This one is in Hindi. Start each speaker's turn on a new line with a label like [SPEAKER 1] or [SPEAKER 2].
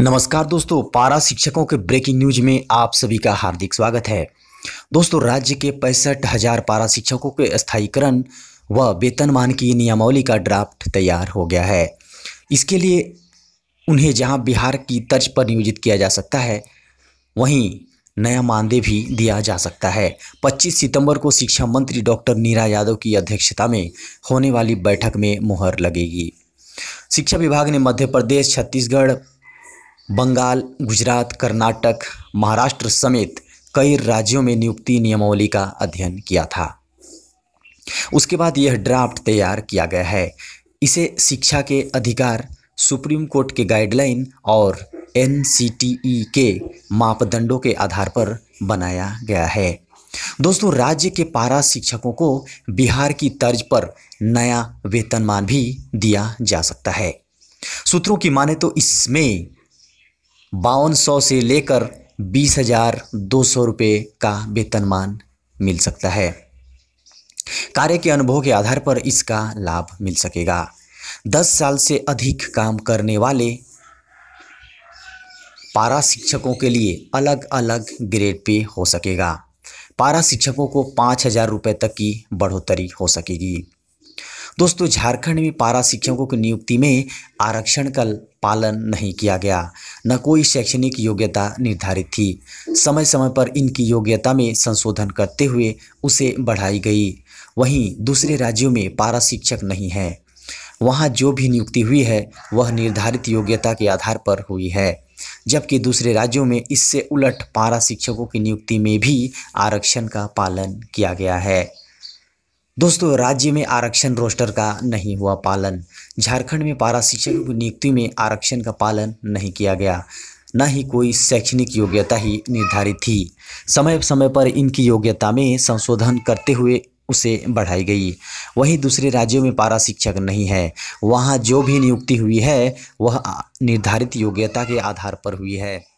[SPEAKER 1] नमस्कार दोस्तों पारा शिक्षकों के ब्रेकिंग न्यूज में आप सभी का हार्दिक स्वागत है दोस्तों राज्य के पैंसठ हजार पारा शिक्षकों के स्थायीकरण व वेतनमान की नियमावली का ड्राफ्ट तैयार हो गया है इसके लिए उन्हें जहां बिहार की तर्ज पर नियोजित किया जा सकता है वहीं नया मानदेय भी दिया जा सकता है 25 सितंबर को शिक्षा मंत्री डॉक्टर नीरा यादव की अध्यक्षता में होने वाली बैठक में मुहर लगेगी शिक्षा विभाग ने मध्य प्रदेश छत्तीसगढ़ बंगाल गुजरात कर्नाटक महाराष्ट्र समेत कई राज्यों में नियुक्ति नियमावली का अध्ययन किया था उसके बाद यह ड्राफ्ट तैयार किया गया है इसे शिक्षा के अधिकार सुप्रीम कोर्ट के गाइडलाइन और एन के मापदंडों के आधार पर बनाया गया है दोस्तों राज्य के पारा शिक्षकों को बिहार की तर्ज पर नया वेतनमान भी दिया जा सकता है सूत्रों की माने तो इसमें बावन सौ से लेकर बीस हजार दो सौ रुपये का वेतनमान मिल सकता है कार्य के अनुभव के आधार पर इसका लाभ मिल सकेगा दस साल से अधिक काम करने वाले पारा शिक्षकों के लिए अलग अलग ग्रेड पे हो सकेगा पारा शिक्षकों को पाँच हजार रुपये तक की बढ़ोतरी हो सकेगी दोस्तों झारखंड में पारा शिक्षकों की नियुक्ति में आरक्षण का पालन नहीं किया गया न कोई शैक्षणिक योग्यता निर्धारित थी समय समय पर इनकी योग्यता में संशोधन करते हुए उसे बढ़ाई गई वहीं दूसरे राज्यों में पारा शिक्षक नहीं है वहाँ जो भी नियुक्ति हुई है वह निर्धारित योग्यता के आधार पर हुई है जबकि दूसरे राज्यों में इससे उलट पारा शिक्षकों की नियुक्ति में भी आरक्षण का पालन किया गया है दोस्तों राज्य में आरक्षण रोस्टर का नहीं हुआ पालन झारखंड में पारा शिक्षकों की नियुक्ति में आरक्षण का पालन नहीं किया गया न ही कोई शैक्षणिक योग्यता ही निर्धारित थी समय समय पर इनकी योग्यता में संशोधन करते हुए उसे बढ़ाई गई वहीं दूसरे राज्यों में पारा शिक्षक नहीं है वहाँ जो भी नियुक्ति हुई है वह निर्धारित योग्यता के आधार पर हुई है